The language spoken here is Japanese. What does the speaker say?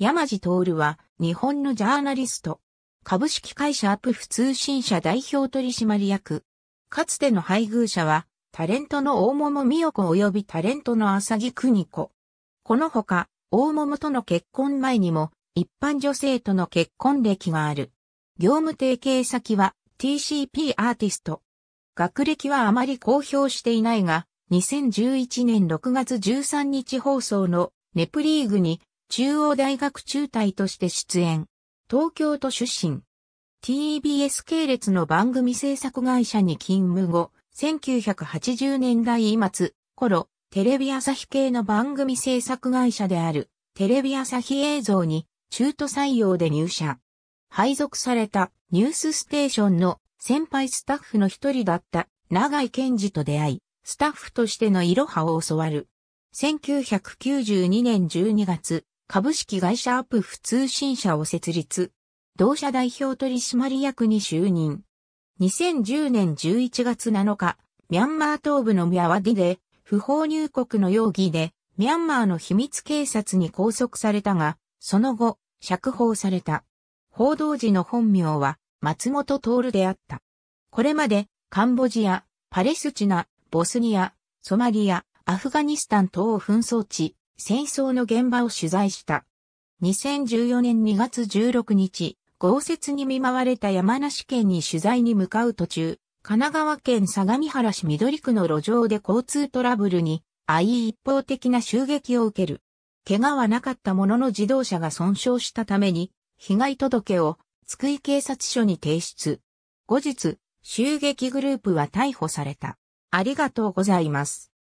山地徹は、日本のジャーナリスト。株式会社アップフ通信社代表取締役。かつての配偶者は、タレントの大桃美代子及びタレントの浅木邦子。このほか、大桃との結婚前にも、一般女性との結婚歴がある。業務提携先は TCP アーティスト。学歴はあまり公表していないが、2011年6月13日放送のネプリーグに中央大学中退として出演。東京都出身。TBS 系列の番組制作会社に勤務後、1980年代末頃、テレビ朝日系の番組制作会社である、テレビ朝日映像に中途採用で入社。配属されたニュースステーションの先輩スタッフの一人だった長井健二と出会い、スタッフとしてのいろはを教わる。1992年12月、株式会社アップ普通新社を設立。同社代表取締役に就任。2010年11月7日、ミャンマー東部のミャワディで、不法入国の容疑で、ミャンマーの秘密警察に拘束されたが、その後、釈放された。報道時の本名は、松本徹であった。これまで、カンボジア、パレスチナ、ボスニア、ソマリア、アフガニスタン等紛争地、戦争の現場を取材した。2014年2月16日、豪雪に見舞われた山梨県に取材に向かう途中、神奈川県相模原市緑区の路上で交通トラブルに、あい一方的な襲撃を受ける。怪我はなかったものの自動車が損傷したために、被害届を、津久井警察署に提出。後日、襲撃グループは逮捕された。ありがとうございます。